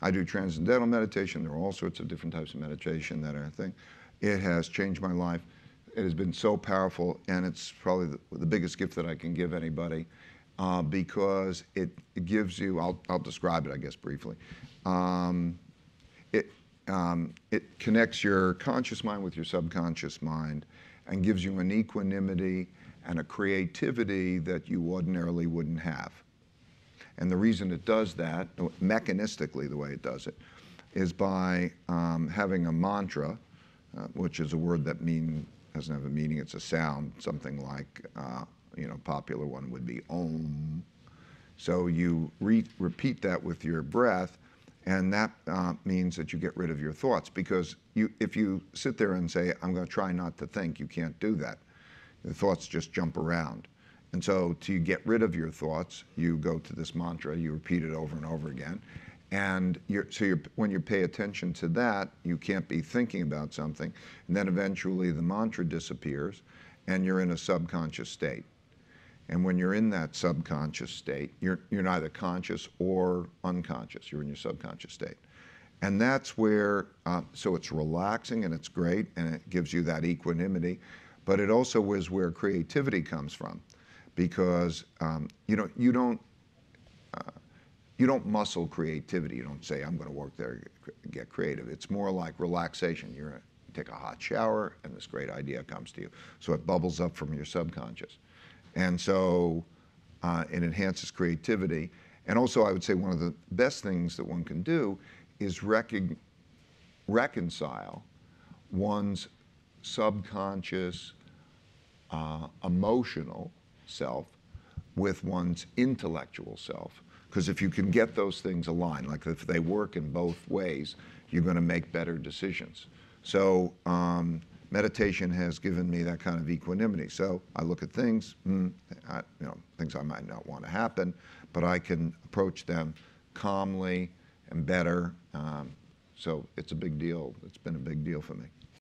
I do transcendental meditation. There are all sorts of different types of meditation that are thing. It has changed my life. It has been so powerful, and it's probably the, the biggest gift that I can give anybody uh, because it, it, gives you. I'll, I'll describe it, I guess, briefly. Um, it um, it connects your conscious mind with your subconscious mind, and gives you an equanimity and a creativity that you ordinarily wouldn't have. And the reason it does that, mechanistically, the way it does it, is by um, having a mantra, uh, which is a word that mean doesn't have a meaning. It's a sound, something like uh, you know, popular one would be Om. So you re- repeat that with your breath, and that uh, means that you get rid of your thoughts because you, if you sit there and say, "I'm going to try not to think," you can't do that. The thoughts just jump around. And so to get rid of your thoughts, you go to this mantra, you repeat it over and over again. And you're, so you're, when you pay attention to that, you can't be thinking about something. And then eventually the mantra disappears and you're in a subconscious state. And when you're in that subconscious state, you're, you're neither conscious or unconscious, you're in your subconscious state. And that's where, uh, so it's relaxing and it's great and it gives you that equanimity, but it also is where creativity comes from because um, you know you don't uh, you don't muscle creativity. You don't say I'm going to work there, get creative. It's more like relaxation. You're take a hot shower, and this great idea comes to you. So it bubbles up from your subconscious, and so uh, it enhances creativity. And also, I would say one of the best things that one can do is reconcile one's subconscious, uh, emotional, self with one's intellectual self. Because if you can get those things aligned, like if they work in both ways, you're going to make better decisions. So um, meditation has given me that kind of equanimity. So I look at things, mm, I, you know, things I might not want to happen, but I can approach them calmly and better. Um, so it's a big deal. It's been a big deal for me.